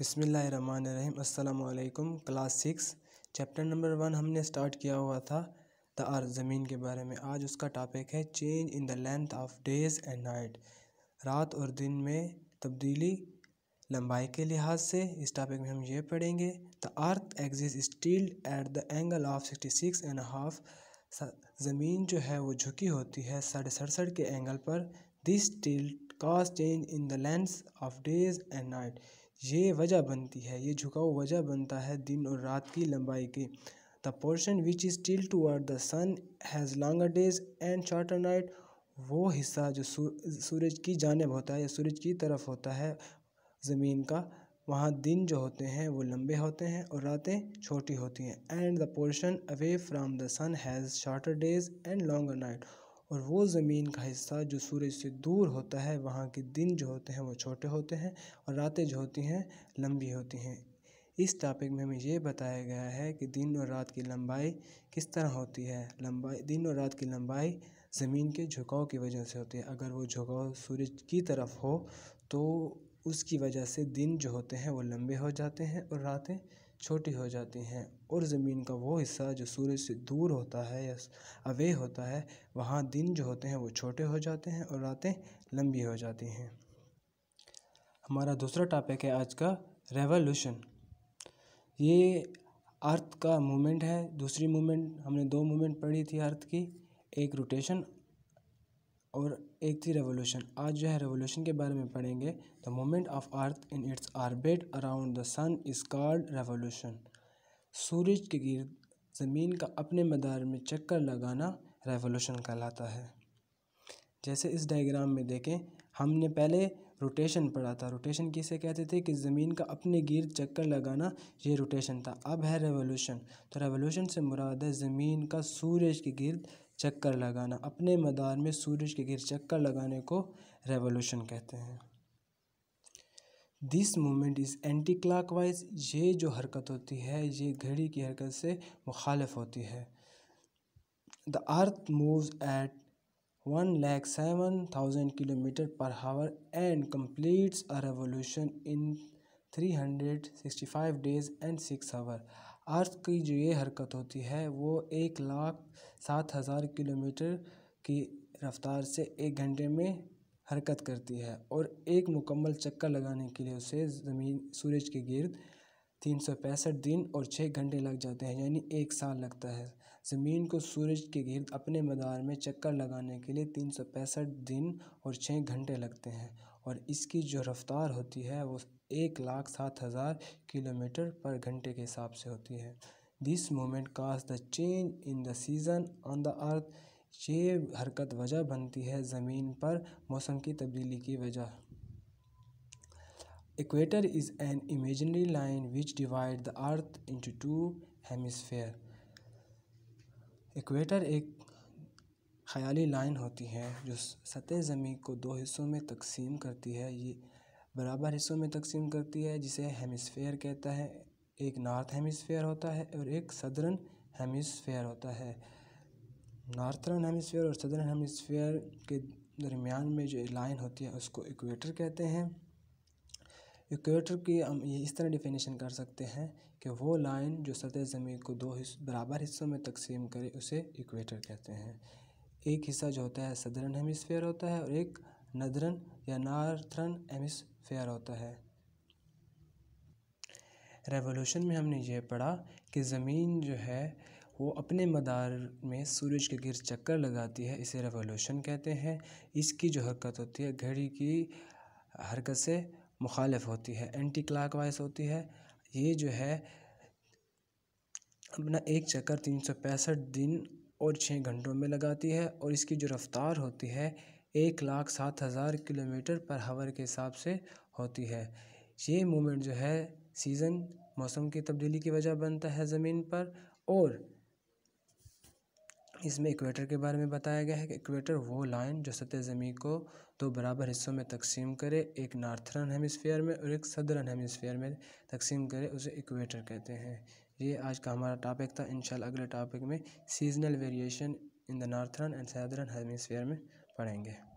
बिसमीम् अल्लाम class six chapter number one हमने start किया हुआ था द अर्थ ज़मीन के बारे में आज उसका टॉपिक है change in the length of days and night रात और दिन में तब्दीली लंबाई के लिहाज से इस टॉपिक में हम ये पढ़ेंगे the earth axis still at the angle of sixty six and half ज़मीन जो है वो झुकी होती है साढ़े सड़सठ के एंगल पर this tilt cause change in the length of days and night ये वजह बनती है ये झुकाव वजह बनता है दिन और रात की लंबाई की the portion which is tilt toward the sun has longer days and shorter night वो हिस्सा जो सूरज की जानब होता है या सूरज की तरफ होता है ज़मीन का वहाँ दिन जो होते हैं वो लंबे होते हैं और रातें छोटी होती हैं and the portion away from the sun has shorter days and longer night और वो ज़मीन का हिस्सा जो सूरज से दूर होता है वहाँ के दिन जो होते हैं वो छोटे होते हैं और रातें जो होती हैं लंबी होती हैं इस टॉपिक में हमें यह बताया गया है कि दिन और रात की लंबाई किस तरह होती है लंबाई दिन और रात की लंबाई ज़मीन के झुकाव की वजह से होती है अगर वो झुकाव सूरज की तरफ हो तो उसकी वजह से दिन जो होते हैं वो लंबे हो जाते हैं और रातें छोटी हो जाती हैं और ज़मीन का वो हिस्सा जो सूरज से दूर होता है या अवे होता है वहाँ दिन जो होते हैं वो छोटे हो जाते हैं और रातें लंबी हो जाती हैं हमारा दूसरा टॉपिक है आज का रेवोल्यूशन ये अर्थ का मूवमेंट है दूसरी मूवमेंट हमने दो मूवमेंट पढ़ी थी अर्थ की एक रोटेशन और एक थी रेवोल्यूशन आज जो है रेवोल्यूशन के बारे में पढ़ेंगे the moment of earth in its orbit around the sun is called revolution सूरज के गिर ज़मीन का अपने मदार में चक्कर लगाना रेवोल्यूशन कहलाता है जैसे इस डायग्राम में देखें हमने पहले रोटेशन पढ़ा था रोटेशन किसे कहते थे कि ज़मीन का अपने गिर चक्कर लगाना ये रोटेशन था अब है रेवोल्यूशन तो रेवोल्यूशन से मुराद है ज़मीन का सूरज के गिर्द चक्कर लगाना अपने मदार में सूरज के गिर चक्कर लगाने को रेवोल्यूशन कहते हैं this moment is anticlockwise ये जो हरकत होती है ये घड़ी की हरकत से मुखालफ होती है the earth move at one lakh seven thousand kilometre per hour and completes a revolution in three hundred sixty five days and six hour earth की जो ये हरकत होती है वो एक लाख सात हज़ार किलोमीटर की रफ़्तार से एक घंटे में हरकत करती है और एक मुकम्मल चक्कर लगाने के लिए उसे ज़मीन सूरज के गिर्द तीन सौ पैंसठ दिन और छः घंटे लग जाते हैं यानी एक साल लगता है ज़मीन को सूरज के गिर्द अपने मदार में चक्कर लगाने के लिए तीन सौ पैंसठ दिन और छः घंटे लगते हैं और इसकी जो रफ़्तार होती है वो एक लाख सात हज़ार किलोमीटर पर घंटे के हिसाब से होती है this moment cause the change in the season on the earth ये हरकत वजह बनती है ज़मीन पर मौसम की तब्दीली की वजह equator is an imaginary line which divides the earth into two hemisphere equator एक ख्याली लाइन होती है जो सतह ज़मीन को दो हिस्सों में तकसीम करती है ये बराबर हिस्सों में तकसीम करती है जिसे हेमिसफेयर कहता है एक नॉर्थ हेमिसफेयर होता है और एक सदर्न हेमिसफेयर होता है नॉर्थर्न हेमिसफेयर और सदर्न हेमिसफेयर के दरमियान में जो लाइन होती है उसको इक्वेटर कहते हैं इक्वेटर की हम ये इस तरह डिफिनेशन कर सकते हैं कि वो लाइन जो सतह ज़मीन को दो हिस्स बराबर हिस्सों में तकसीम करे उसे इक्वेटर कहते हैं एक हिस्सा जो होता है सदरन हेमिसफेयर होता है और एक नदरन या नार्थरन हेमिसफेयर होता है रेवोल्यूशन में हमने ये पढ़ा कि ज़मीन जो है वो अपने मदार में सूरज के गिर चक्कर लगाती है इसे रेवोल्यूशन कहते हैं इसकी जो हरकत होती है घड़ी की हरकत से मुखालिफ होती है एंटी क्लाक होती है ये जो है अपना एक चक्कर तीन सौ पैंसठ दिन और छः घंटों में लगाती है और इसकी जो रफ़्तार होती है एक लाख सात हज़ार किलोमीटर पर हवर के हिसाब से होती है ये मूवमेंट जो है सीज़न मौसम की तब्दीली की वजह बनता है ज़मीन पर और इसमें इक्वेटर के बारे में बताया गया है कि इक्वेटर वो लाइन जो सतह ज़मीन को दो बराबर हिस्सों में तकसीम करे एक नॉर्थर्न हेमिसफेयर में और एक सदरन हेमिसफेयर में तकसीम करे उसे इक्वेटर कहते हैं ये आज का हमारा टॉपिक था इंशाल्लाह अगले टॉपिक में seasonal variation in the northern and southern hemisphere में पढ़ेंगे